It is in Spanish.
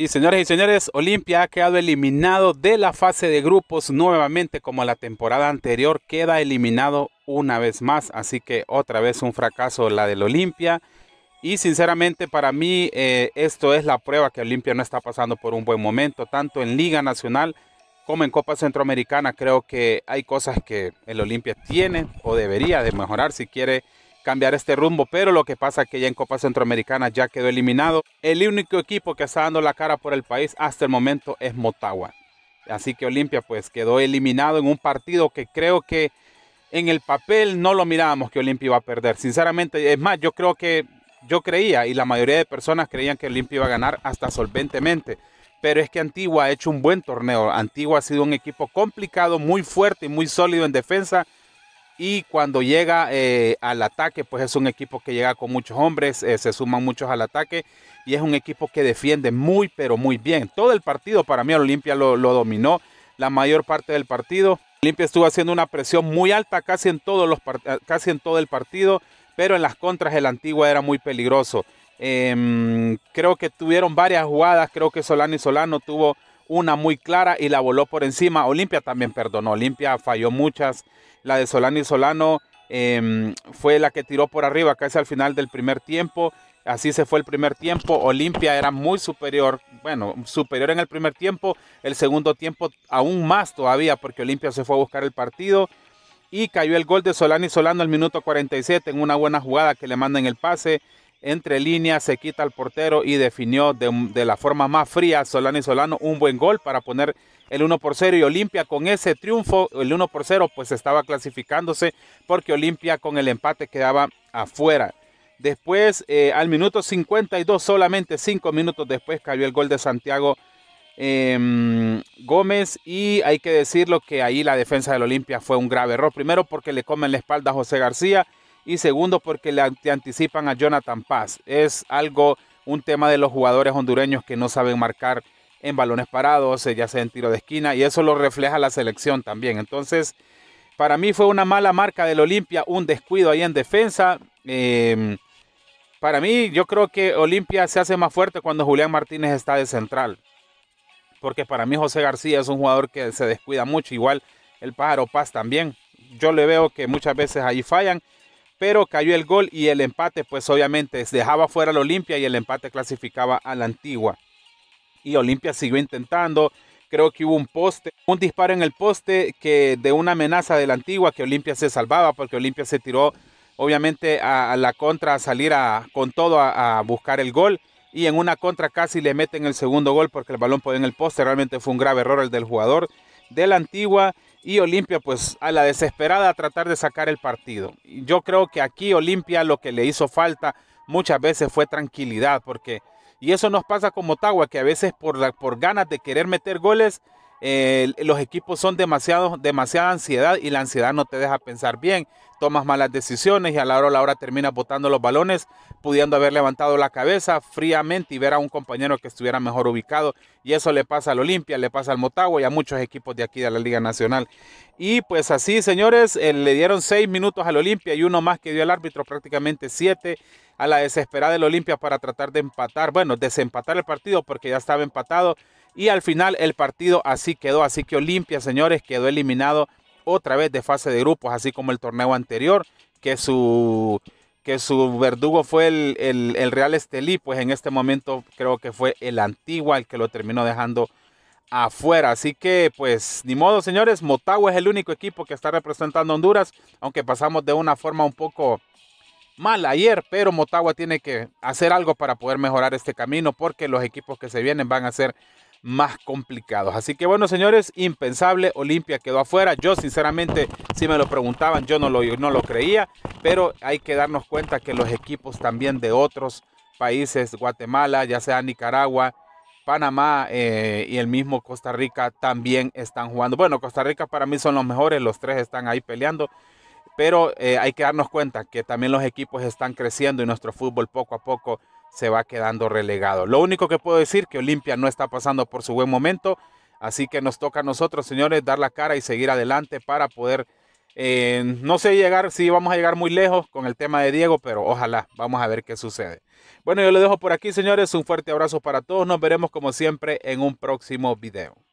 Y señores y señores, Olimpia ha quedado eliminado de la fase de grupos nuevamente como la temporada anterior, queda eliminado una vez más, así que otra vez un fracaso la del Olimpia. Y sinceramente para mí eh, esto es la prueba que Olimpia no está pasando por un buen momento, tanto en Liga Nacional como en Copa Centroamericana. Creo que hay cosas que el Olimpia tiene o debería de mejorar si quiere cambiar este rumbo, pero lo que pasa es que ya en Copa Centroamericana ya quedó eliminado. El único equipo que está dando la cara por el país hasta el momento es Motagua. Así que Olimpia pues quedó eliminado en un partido que creo que en el papel no lo mirábamos que Olimpia iba a perder. Sinceramente, es más, yo creo que yo creía y la mayoría de personas creían que Olimpia iba a ganar hasta solventemente. Pero es que Antigua ha hecho un buen torneo. Antigua ha sido un equipo complicado, muy fuerte y muy sólido en defensa y cuando llega eh, al ataque, pues es un equipo que llega con muchos hombres, eh, se suman muchos al ataque y es un equipo que defiende muy, pero muy bien. Todo el partido para mí Olimpia lo, dominó, la mayor parte del partido. Olimpia estuvo haciendo una presión muy alta casi en, todos eh, casi en todo el partido, pero en las contras el Antigua era muy peligroso. Em, creo que tuvieron varias jugadas, creo que Solano y Solano tuvo una muy clara y la voló por encima. Olimpia también perdonó, Olimpia falló muchas. La de Solano y em, Solano fue la que tiró por arriba casi al final del primer tiempo. Así se fue el primer tiempo. Olimpia era muy superior, bueno, superior en el primer tiempo. El segundo tiempo aún más todavía porque Olimpia se fue a buscar el partido. Y cayó el gol de Solano y Solano al minuto 47 en una buena jugada que le mandan el pase entre líneas, se quita el portero y definió de, la forma más fría Solano y Solano un buen gol para poner el 1 por 0 y Olimpia con ese triunfo, el 1 por 0 pues estaba clasificándose porque Olimpia con el empate quedaba afuera. Después eh, al minuto 52, solamente 5 minutos después cayó el gol de Santiago em, Gómez y hay que decirlo que ahí la defensa del Olimpia fue un grave error. Primero porque le comen la espalda a José García y segundo porque le anticipan a Jonathan Paz. Es algo, un tema de los jugadores hondureños que no saben marcar en balones parados, eh, ya sea en tiro de esquina, y eso lo refleja la selección también. Entonces, para mí fue una mala marca del Olimpia, un descuido ahí en defensa. Em, para mí, yo creo que Olimpia se hace más fuerte cuando Julián Martínez está de central. Porque para mí José García es un jugador que se descuida mucho, igual el Pájaro Paz también. Yo le veo que muchas veces ahí fallan pero cayó el gol y el empate, pues obviamente dejaba fuera la Olimpia y el empate clasificaba a la antigua. Y Olimpia siguió intentando, creo que hubo un poste, un disparo en el poste que de una amenaza de la antigua que Olimpia se salvaba porque Olimpia se tiró obviamente a, la contra a salir a, con todo a, buscar el gol y en una contra casi le meten el segundo gol porque el balón podía en el poste, realmente fue un grave error el del jugador de la Antigua y Olimpia pues a la desesperada a tratar de sacar el partido. Yo creo que aquí Olimpia lo que le hizo falta muchas veces fue tranquilidad porque y eso nos pasa como Motagua que a veces por la, por ganas de querer meter goles eh, los equipos son demasiado, demasiada ansiedad y la ansiedad no te deja pensar bien, tomas malas decisiones y a la hora a la hora terminas botando los balones, pudiendo haber levantado la cabeza fríamente y ver a un compañero que estuviera mejor ubicado. Y eso le pasa al Olimpia, le pasa al Motagua y a muchos equipos de aquí de la Liga Nacional. Y pues así, señores, eh, le dieron seis minutos al Olimpia y uno más que dio el árbitro, prácticamente siete a la desesperada del Olimpia para tratar de empatar, bueno, desempatar el partido porque ya estaba empatado y al final el partido así quedó, así que Olimpia, señores, quedó eliminado otra vez de fase de grupos, así como el torneo anterior, que su, que su verdugo fue el, Real Estelí, pues en este momento creo que fue el Antigua el que lo terminó dejando afuera. Así que, pues, ni modo, señores. Motagua es el único equipo que está representando a Honduras, aunque pasamos de una forma un poco mala ayer, pero Motagua tiene que hacer algo para poder mejorar este camino, porque los equipos que se vienen van a ser más complicados. Así que bueno, señores, impensable, Olimpia quedó afuera. Yo sinceramente, si me lo preguntaban, yo no lo, no lo creía, pero hay que darnos cuenta que los equipos también de otros países, Guatemala, ya sea Nicaragua, Panamá eh, y el mismo Costa Rica también están jugando. Bueno, Costa Rica para mí son los mejores, los tres están ahí peleando, pero eh, hay que darnos cuenta que también los equipos están creciendo y nuestro fútbol poco a poco se va quedando relegado. Lo único que puedo decir que Olimpia no está pasando por su buen momento, así que nos toca a nosotros, señores, dar la cara y seguir adelante para poder, eh, no sé llegar, si vamos a llegar muy lejos con el tema de Diego, pero ojalá, vamos a ver qué sucede. Bueno, yo lo dejo por aquí, señores, un fuerte abrazo para todos, nos veremos como siempre en un próximo video.